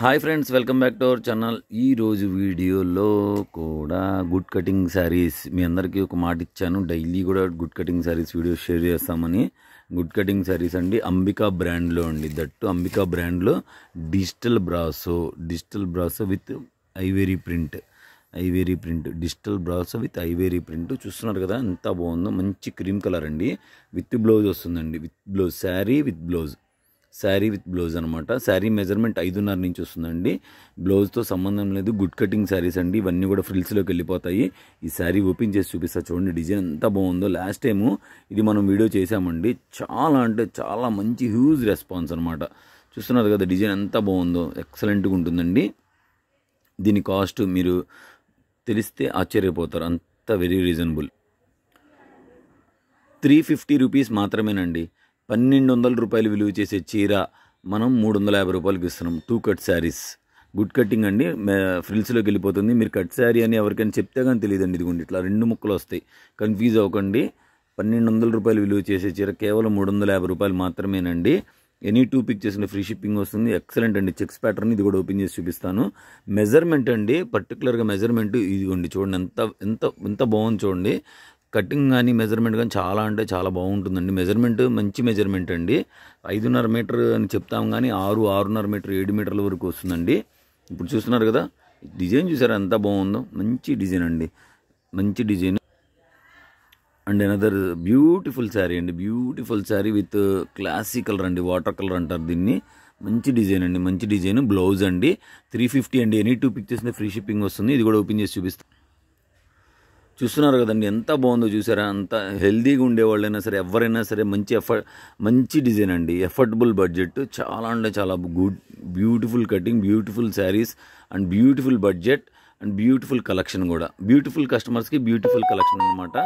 hi friends welcome back to our channel ఈరోజు వీడియోలో కూడా గుడ్ కటింగ్ శారీస్ మీ అందరికీ ఒక మాట ఇచ్చాను డైలీ కూడా good cutting saris videos share చేస్తామని గుడ్ కటింగ్ శారీస్ అండి అంబికా బ్రాండ్లో అండి దట్టు అంబికా బ్రాండ్లో digital brasso digital brasso with ivory print ivory print digital brasso with ivory print చూస్తున్నారు కదా ఎంత బాగుందో మంచి క్రీమ్ కలర్ అండి విత్ బ్లౌజ్ వస్తుందండి with blouse sari with blouse sari with blouse అనమాట శారీ మెజర్మెంట్ ఐదున్నర నుంచి వస్తుందండి బ్లౌజ్తో సంబంధం లేదు గుడ్ కటింగ్ శారీస్ అండి ఇవన్నీ కూడా ఫ్రిల్స్లోకి వెళ్ళిపోతాయి ఈ శారీ ఓపెన్ చేసి చూపిస్తా చూడండి డిజైన్ ఎంత బాగుందో లాస్ట్ టైము ఇది మనం వీడియో చేసామండి చాలా అంటే చాలా మంచి హ్యూజ్ రెస్పాన్స్ అనమాట చూస్తున్నారు కదా డిజైన్ ఎంత బాగుందో ఎక్సలెంట్గా ఉంటుందండి దీని కాస్ట్ మీరు తెలిస్తే ఆశ్చర్యపోతారు అంత very reasonable three fifty rupees మాత్రమేనండి పన్నెండు వందల రూపాయలు విలువ చేసే చీర మనం మూడు వందల యాభై రూపాయలకి ఇస్తున్నాం two cut saris good cutting అండి ఫ్రిల్స్లోకి వెళ్ళిపోతుంది మీరు కట్ శారీ అని ఎవరికైనా చెప్తే కానీ తెలియదండి ఇదిగోండి ఇట్లా రెండు ముక్కలు వస్తాయి కన్ఫ్యూజ్ అవ్వకండి పన్నెండు వందల రూపాయలు విలువ చేసే చీర కేవలం మూడు వందల యాభై రూపాయలు మాత్రమేనండి ఎనీ టూ పిక్ చేసిన ఫ్రీ షిప్పింగ్ వస్తుంది ఎక్సలెంట్ అండి చెక్స్ ప్యాటర్న్ ఇది కూడా ఓపెన్ చేసి చూపిస్తాను మెజర్మెంట్ అండి పర్టికులర్గా మెజర్మెంట్ ఇదిగోండి చూడండి ఎంత ఎంత ఎంత బాగుంది చూడండి కటింగ్ కానీ మెజర్మెంట్ కానీ చాలా అంటే చాలా బాగుంటుందండి మెజర్మెంట్ మంచి మెజర్మెంట్ అండి ఐదున్నర మీటర్ అని చెప్తాం కానీ ఆరు ఆరున్నర మీటర్ ఏడు మీటర్ల వరకు వస్తుందండి ఇప్పుడు చూస్తున్నారు కదా డిజైన్ చూసారా ఎంత బాగుందో మంచి డిజైన్ అండి మంచి design and another beautiful sari అండి beautiful sari with classic colour అండి వాటర్ కలర్ అంటారు దీన్ని మంచి డిజైన్ అండి మంచి డిజైన్ బ్లౌజ్ అండి త్రీ ఫిఫ్టీ అండి any two pick free shipping వస్తుంది ఇది కూడా ఓపెన్ చేసి చూపిస్తాను చూస్తున్నారు కదండి ఎంత బాగుందో చూసారా అంత హెల్దీగా ఉండేవాళ్ళైనా సరే ఎవరైనా సరే మంచి ఎఫర్ట్ మంచి డిజైన్ అండి ఎఫర్టబుల్ బడ్జెట్ చాలా అంటే చాలా good beautiful cutting beautiful saris and beautiful budget and beautiful collection కూడా బ్యూటిఫుల్ కస్టమర్స్కి బ్యూటిఫుల్ కలెక్షన్ అనమాట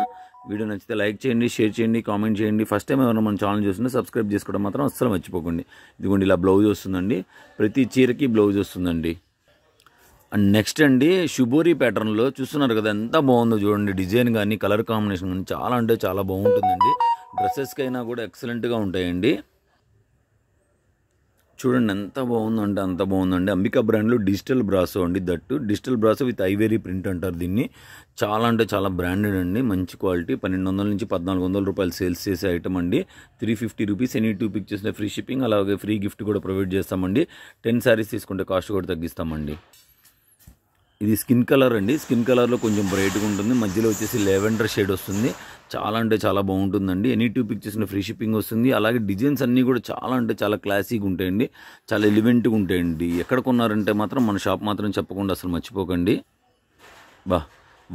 వీడియో నచ్చితే లైక్ చేయండి షేర్ చేయండి కామెంట్ చేయండి ఫస్ట్ టైం ఎవరైనా మన ఛానల్ చూస్తుంటే సబ్స్క్రైబ్ చేసుకోవడం మాత్రం అస్సలు మర్చిపోకండి ఇదిగోండి ఇలా బ్లౌజ్ వస్తుందండి ప్రతి చీరకి బ్లౌజ్ వస్తుందండి నెక్స్ట్ అండి షుబోరీ ప్యాటర్న్లో చూస్తున్నారు కదా ఎంత బాగుందో చూడండి డిజైన్ కానీ కలర్ కాంబినేషన్ కానీ చాలా అంటే చాలా బాగుంటుందండి డ్రెస్సెస్కి అయినా కూడా ఎక్సలెంట్గా ఉంటాయండి చూడండి ఎంత బాగుందంటే అంత బాగుందండి అంబికా బ్రాండ్లో డిజిటల్ బ్రాసో అండి that digital brasso with ivory print అంటారు దీన్ని చాలా అంటే చాలా బ్రాండెడ్ అండి మంచి క్వాలిటీ పన్నెండు వందల నుంచి పద్నాలుగు వందల రూపాయలు సేల్స్ చేసే ఐటమ్ అండి three fifty rupees any two pick చేసిన ఫ్రీ షిప్పింగ్ అలాగే ఫ్రీ గిఫ్ట్ కూడా ప్రొవైడ్ చేస్తామండి టెన్ శారీస్ తీసుకుంటే కాస్ట్ కూడా తగ్గిస్తామండి ఇది స్కిన్ కలర్ అండి స్కిన్ కలర్లో కొంచెం బ్రైట్గా ఉంటుంది మధ్యలో వచ్చేసి లెవెండర్ షేడ్ వస్తుంది చాలా అంటే చాలా బాగుంటుందండి ఎనీ టూ పిక్చర్స్ని ఫ్రీ షిప్పింగ్ వస్తుంది అలాగే డిజైన్స్ అన్నీ కూడా చాలా అంటే చాలా క్లాసీగా ఉంటాయండి చాలా ఎలివెంట్గా ఉంటాయండి ఎక్కడ కొన్నారంటే మాత్రం మన షాప్ మాత్రం చెప్పకుండా అసలు మర్చిపోకండి బా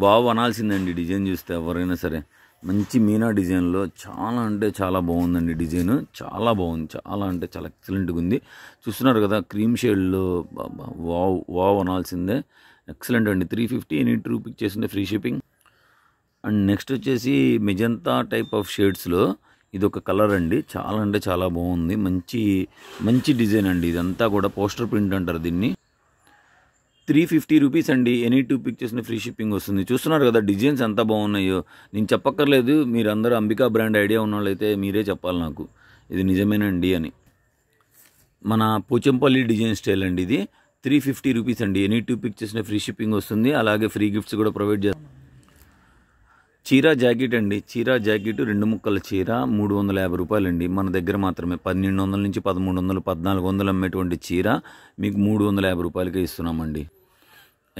వావ్ అనాల్సిందండి డిజైన్ చూస్తే ఎవరైనా సరే మంచి మీనా డిజైన్లో చాలా అంటే చాలా బాగుందండి డిజైన్ చాలా బాగుంది చాలా అంటే చాలా ఎక్సలెంట్గా ఉంది చూస్తున్నారు కదా క్రీమ్ షేడ్లో వావ్ వావ్ అనాల్సిందే ఎక్సలెంట్ అండి three fifty any two pick చేసింది ఫ్రీ షిప్పింగ్ అండ్ నెక్స్ట్ వచ్చేసి మెజంతా టైప్ ఆఫ్ షేడ్స్లో ఇది ఒక కలర్ అండి చాలా అంటే చాలా బాగుంది మంచి మంచి డిజైన్ అండి ఇదంతా కూడా పోస్టర్ ప్రింట్ అంటారు దీన్ని త్రీ ఫిఫ్టీ రూపీస్ అండి ఎనీ టూ చేసిన ఫ్రీ షిప్పింగ్ వస్తుంది చూస్తున్నారు కదా డిజైన్స్ ఎంత బాగున్నాయో నేను చెప్పక్కర్లేదు మీరందరూ అంబికా బ్రాండ్ ఐడియా ఉన్న వాళ్ళైతే మీరే చెప్పాలి నాకు ఇది నిజమేనండి అని మన పోచంపల్లి డిజైన్ స్టైల్ అండి ఇది త్రీ ఫిఫ్టీ రూపీస్ అండి ఎనీ టూ పిక్ చేసిన ఫ్రీ షిప్పింగ్ వస్తుంది అలాగే ఫ్రీ గిఫ్ట్స్ కూడా ప్రొవైడ్ చేస్తాం చీరా జాకెట్ అండి చీరా జాకెట్ రెండు ముక్కల చీర మూడు వందల యాభై రూపాయలండి మన దగ్గర మాత్రమే పన్నెండు వందల నుంచి పదమూడు వందలు పద్నాలుగు వందలు అమ్మేటువంటి చీర మీకు మూడు వందల యాభై రూపాయలకే ఇస్తున్నామండి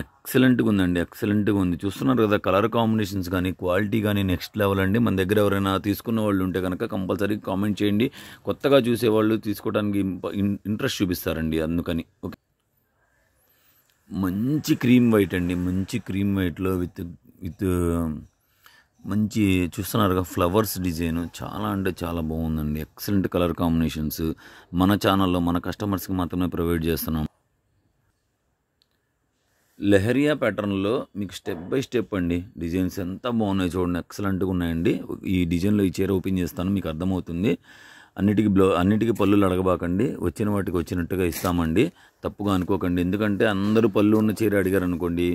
ఎక్సలెంట్గా ఉందండి ఎక్సలెంట్గా ఉంది చూస్తున్నారు కదా కలర్ కాంబినేషన్స్ కానీ క్వాలిటీ కానీ నెక్స్ట్ లెవెల్ అండి మన దగ్గర ఎవరైనా తీసుకున్న వాళ్ళు ఉంటే కనుక కంపల్సరీ కామెంట్ చేయండి కొత్తగా చూసేవాళ్ళు తీసుకోవడానికి ఇంట్రెస్ట్ చూపిస్తారండి అందుకని ఓకే మంచి క్రీమ్ వైట్ అండి మంచి క్రీమ్ వైట్లో విత్ విత్ మంచి చూస్తున్నారుగా ఫ్లవర్స్ డిజైన్ చాలా అంటే చాలా బాగుందండి ఎక్సలెంట్ కలర్ కాంబినేషన్స్ మన ఛానల్లో మన కస్టమర్స్కి మాత్రమే ప్రొవైడ్ చేస్తున్నాం లెహరియా ప్యాటర్న్లో మీకు స్టెప్ బై స్టెప్ అండి డిజైన్స్ ఎంత బాగున్నాయి చూడండి ఎక్సలెంట్గా ఉన్నాయండి ఈ డిజైన్లో ఈ చీర ఓపెన్ చేస్తాను మీకు అర్థమవుతుంది అన్నిటికీ బ్లో అన్నిటికీ పళ్ళు అడగబాకండి వచ్చిన వాటికి వచ్చినట్టుగా ఇస్తామండి తప్పుగా అనుకోకండి ఎందుకంటే అందరూ పళ్ళు ఉన్న చీర అడిగారు అనుకోండి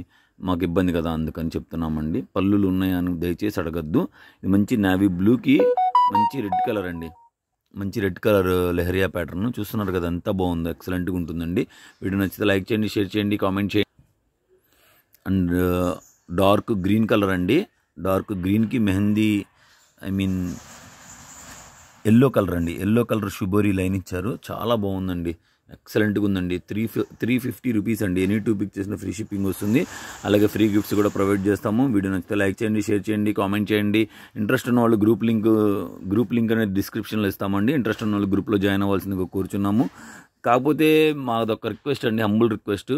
మాకు ఇబ్బంది కదా అందుకని చెప్తున్నామండి పళ్ళులు ఉన్నాయని దయచేసి అడగద్దు ఇది మంచి నావీ బ్లూకి మంచి రెడ్ కలర్ అండి మంచి రెడ్ కలర్ లెహరియా ప్యాటర్న్ చూస్తున్నారు కదా ఎంత బాగుంది ఎక్సలెంట్గా ఉంటుందండి వీడియో నచ్చితే లైక్ చేయండి షేర్ చేయండి కామెంట్ చేయండి అండ్ డార్క్ గ్రీన్ కలర్ అండి డార్క్ గ్రీన్కి mehndi I mean yellow colour అండి ఎల్లో కలర్ షుబోరీ లైన్ ఇచ్చారు చాలా బాగుందండి ఎక్సలెంట్గా ఉందండి త్రీ త్రీ ఫిఫ్టీ రూపీస్ అండి ఎనీ టూ పిక్ చేసిన ఫ్రీ షిప్పింగ్ వస్తుంది అలాగే ఫ్రీ గిఫ్ట్స్ కూడా ప్రొవైడ్ చేస్తాము వీడియో నచ్చితే లైక్ చేయండి షేర్ చేయండి కామెంట్ చేయండి ఇంట్రెస్ట్ ఉన్న వాళ్ళు గ్రూప్ లింక్ గ్రూప్ లింక్ అనేది డిస్క్రిప్షన్లో ఇస్తామండి ఇంట్రెస్ట్ ఉన్న వాళ్ళు గ్రూప్లో జాయిన్ అవ్వాల్సిందిగా కోరుచున్నాము కాకపోతే మాదొక రిక్వెస్ట్ అండి హంబుల్ రిక్వెస్ట్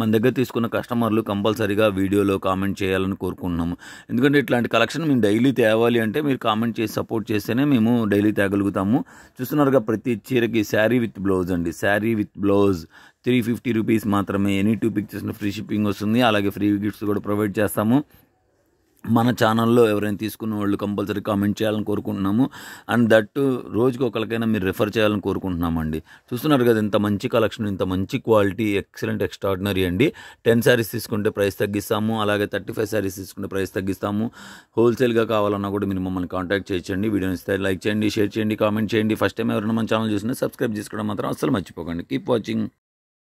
మన దగ్గర తీసుకున్న కస్టమర్లు కంపల్సరీగా వీడియోలో కామెంట్ చేయాలని కోరుకుంటున్నాము ఎందుకంటే ఇట్లాంటి కలెక్షన్ మేము డైలీ తేవాలి అంటే మీరు కామెంట్ చేసి సపోర్ట్ చేస్తేనే మేము డైలీ తేగలుగుతాము చూస్తున్నారుగా ప్రతి చీరకి శారీ విత్ బ్లౌజ్ అండి sari with blouse three fifty rupees మాత్రమే any two pictures free shipping వస్తుంది అలాగే ఫ్రీ గిఫ్ట్స్ కూడా ప్రొవైడ్ చేస్తాము మన ఛానల్లో ఎవరైనా తీసుకున్న వాళ్ళు కంపల్సరీ కామెంట్ చేయాలని కోరుకుంటున్నాము అండ్ దట్ రోజుకి ఒకరికైనా మీరు రిఫర్ చేయాలని కోరుకుంటున్నామండి చూస్తున్నారు కదా ఇంత మంచి కలెక్షన్ ఇంత మంచి క్వాలిటీ ఎక్సలెంట్ ఎక్స్ట్రాడినరీ అండి టెన్ శారీస్ తీసుకుంటే ప్రైస్ తగ్గిస్తాము అలాగే థర్టీ ఫైవ్ శారీస్ తీసుకుంటే ప్రైస్ తగ్గిస్తాము హోల్సేల్గా కావాలన్నా కూడా మీరు మమ్మల్ని కాంటాక్ట్ చేయండి వీడియోని ఇస్తే లైక్ చేయండి షేర్ చేయండి కామెంట్ చేయండి ఫస్ట్ టైం ఎవరైనా మన ఛానల్ చూసినా సబ్స్క్రైబ్ చేసుకోవడం మాత్రం అసలు మర్చిపోకండి కీప్ వాచింగ్